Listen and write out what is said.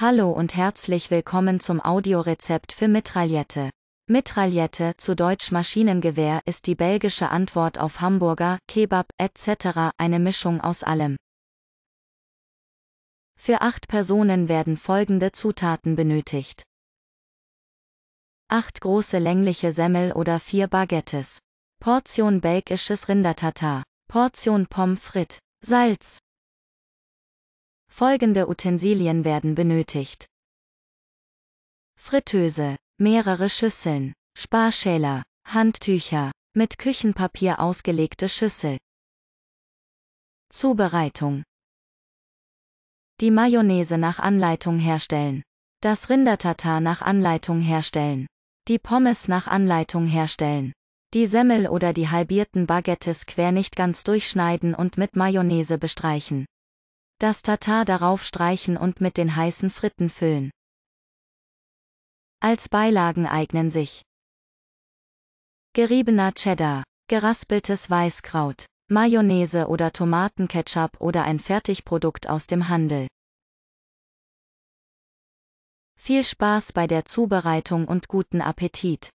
Hallo und herzlich willkommen zum Audiorezept für Mitraillette. Mitraillette, zu Deutsch Maschinengewehr, ist die belgische Antwort auf Hamburger, Kebab etc., eine Mischung aus allem. Für acht Personen werden folgende Zutaten benötigt. Acht große längliche Semmel oder vier Baguettes. Portion belgisches Rindertatar. Portion Pommes frites. Salz, Folgende Utensilien werden benötigt. Fritteuse, mehrere Schüsseln, Sparschäler, Handtücher, mit Küchenpapier ausgelegte Schüssel. Zubereitung. Die Mayonnaise nach Anleitung herstellen. Das Rindertatar nach Anleitung herstellen. Die Pommes nach Anleitung herstellen. Die Semmel oder die halbierten Baguettes quer nicht ganz durchschneiden und mit Mayonnaise bestreichen. Das Tatar darauf streichen und mit den heißen Fritten füllen. Als Beilagen eignen sich geriebener Cheddar, geraspeltes Weißkraut, Mayonnaise oder Tomatenketchup oder ein Fertigprodukt aus dem Handel. Viel Spaß bei der Zubereitung und guten Appetit!